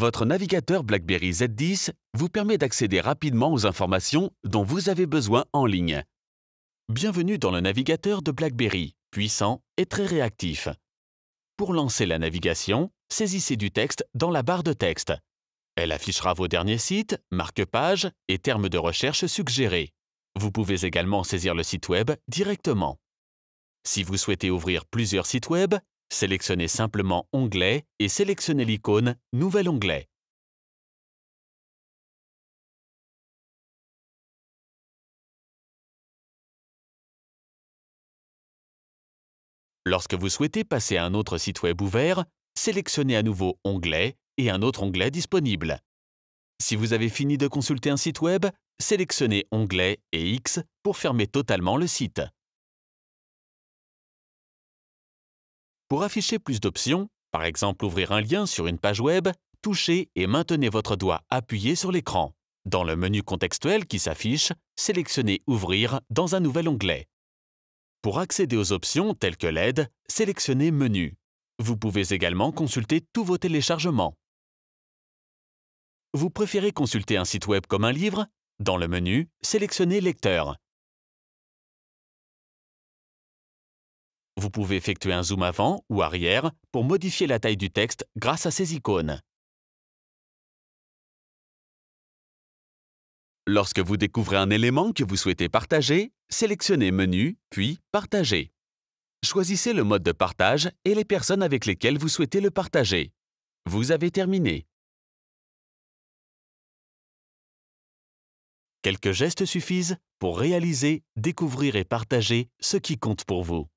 votre navigateur BlackBerry Z10 vous permet d'accéder rapidement aux informations dont vous avez besoin en ligne. Bienvenue dans le navigateur de BlackBerry, puissant et très réactif. Pour lancer la navigation, saisissez du texte dans la barre de texte. Elle affichera vos derniers sites, marque-pages et termes de recherche suggérés. Vous pouvez également saisir le site web directement. Si vous souhaitez ouvrir plusieurs sites web, Sélectionnez simplement Onglet et sélectionnez l'icône Nouvel onglet. Lorsque vous souhaitez passer à un autre site web ouvert, sélectionnez à nouveau Onglet et un autre onglet disponible. Si vous avez fini de consulter un site web, sélectionnez Onglet et X pour fermer totalement le site. Pour afficher plus d'options, par exemple ouvrir un lien sur une page web, touchez et maintenez votre doigt appuyé sur l'écran. Dans le menu contextuel qui s'affiche, sélectionnez Ouvrir dans un nouvel onglet. Pour accéder aux options telles que l'aide, sélectionnez Menu. Vous pouvez également consulter tous vos téléchargements. Vous préférez consulter un site web comme un livre Dans le menu, sélectionnez Lecteur Vous pouvez effectuer un zoom avant ou arrière pour modifier la taille du texte grâce à ces icônes. Lorsque vous découvrez un élément que vous souhaitez partager, sélectionnez Menu, puis Partager. Choisissez le mode de partage et les personnes avec lesquelles vous souhaitez le partager. Vous avez terminé. Quelques gestes suffisent pour réaliser, découvrir et partager ce qui compte pour vous.